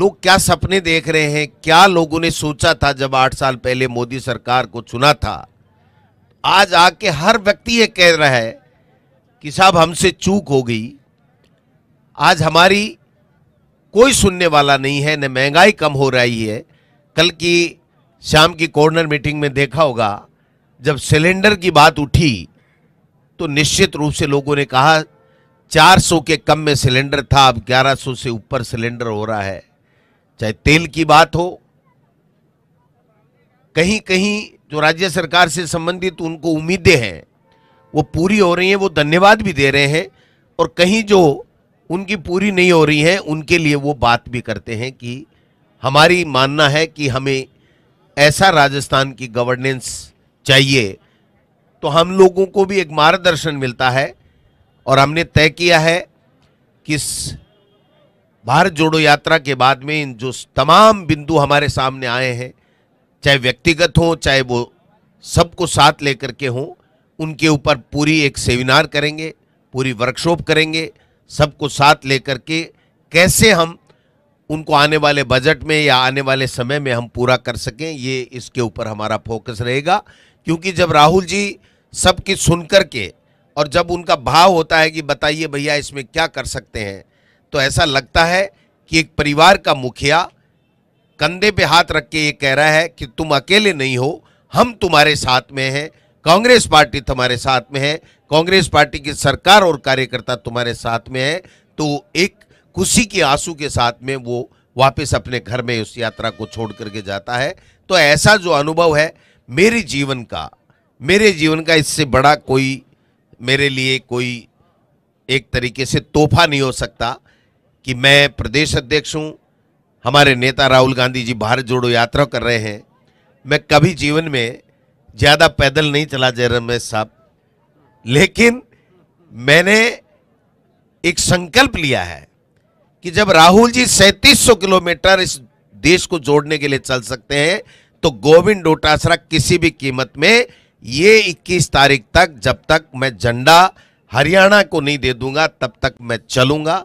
लोग क्या सपने देख रहे हैं क्या लोगों ने सोचा था जब आठ साल पहले मोदी सरकार को चुना था आज आके हर व्यक्ति ये कह रहा है कि साहब हमसे चूक हो गई आज हमारी कोई सुनने वाला नहीं है न महंगाई कम हो रही है कल की शाम की कॉर्नर मीटिंग में देखा होगा जब सिलेंडर की बात उठी तो निश्चित रूप से लोगों ने कहा 400 के कम में सिलेंडर था अब 1100 से ऊपर सिलेंडर हो रहा है चाहे तेल की बात हो कहीं कहीं जो राज्य सरकार से संबंधित उनको उम्मीदें हैं वो पूरी हो रही हैं वो धन्यवाद भी दे रहे हैं और कहीं जो उनकी पूरी नहीं हो रही है उनके लिए वो बात भी करते हैं कि हमारी मानना है कि हमें ऐसा राजस्थान की गवर्नेंस चाहिए तो हम लोगों को भी एक मार्गदर्शन मिलता है और हमने तय किया है कि भारत जोड़ो यात्रा के बाद में इन जो तमाम बिंदु हमारे सामने आए हैं चाहे व्यक्तिगत हों चाहे वो सबको साथ लेकर के हों उनके ऊपर पूरी एक सेमिनार करेंगे पूरी वर्कशॉप करेंगे सबको साथ लेकर के कैसे हम उनको आने वाले बजट में या आने वाले समय में हम पूरा कर सकें ये इसके ऊपर हमारा फोकस रहेगा क्योंकि जब राहुल जी सबकी सुन कर के और जब उनका भाव होता है कि बताइए भैया इसमें क्या कर सकते हैं तो ऐसा लगता है कि एक परिवार का मुखिया कंधे पे हाथ रख के ये कह रहा है कि तुम अकेले नहीं हो हम तुम्हारे साथ में हैं कांग्रेस पार्टी तुम्हारे साथ में है कांग्रेस पार्टी की सरकार और कार्यकर्ता तुम्हारे साथ में है तो एक खुशी के आंसू के साथ में वो वापस अपने घर में उस यात्रा को छोड़ करके जाता है तो ऐसा जो अनुभव है मेरे जीवन का मेरे जीवन का इससे बड़ा कोई मेरे लिए कोई एक तरीके से तोहफा नहीं हो सकता कि मैं प्रदेश अध्यक्ष हूँ हमारे नेता राहुल गांधी जी भारत जोड़ो यात्रा कर रहे हैं मैं कभी जीवन में ज़्यादा पैदल नहीं चला जय रमेश साहब लेकिन मैंने एक संकल्प लिया है कि जब राहुल जी 3700 किलोमीटर इस देश को जोड़ने के लिए चल सकते हैं तो गोविंद डोटासरा किसी भी कीमत में ये 21 तारीख तक जब तक मैं झंडा हरियाणा को नहीं दे दूंगा तब तक मैं चलूंगा